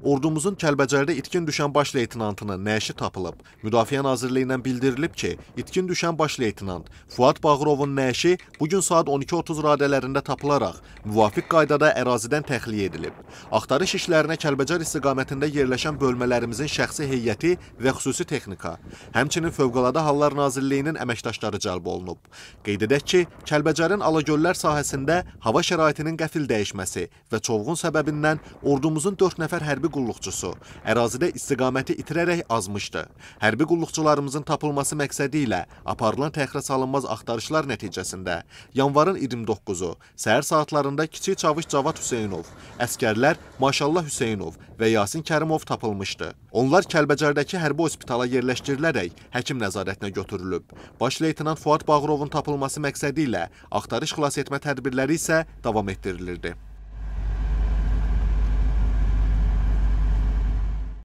Ordumuzun Kəlbəcərdə itkin düşən baş leytinantının nəşi tapılıb. Müdafiə Nazirliyindən bildirilib ki, itkin düşən baş leytinant Fuad Bağırovun nəşi bugün saat 12.30 radələrində tapılaraq müvafiq qaydada ərazidən təxliyə edilib. Axtarış işlərinə Kəlbəcər istiqamətində yerləşən bölmələrimizin şəxsi heyəti və xüsusi texnika, həmçinin Fövqəladə Hallar Nazirliyinin əməkdaşları cəlb olunub. Qeyd edək ki, Kəlbəcərin Alagöllər sahəsində hava şəraitinin qəfil dəyişməsi və çovğun səbəbindən ordumuzun 4 nəfər hərbi qulluqçusu ərazidə istiqaməti itirərək azmışdı. Hərbi qulluqçularımızın tapılması məqsədi ilə aparılan təxirə salınmaz axtarışlar nəticəsində yanvarın 29-u səhər saatlarında kiçik çavuş Cavad Hüseynov, əskərlər Maşallah Hüseynov və Yasin Kərimov tapılmışdı. Onlar Kəlbəcərdəki hərbi hospitala yerləşdirilərək həkim nəzarətinə götürülüb. Baş leytenant Fuad Bağırovun tapılması məqsədi ilə axtarış xilas etmə tədbirləri isə davam etdirilirdi.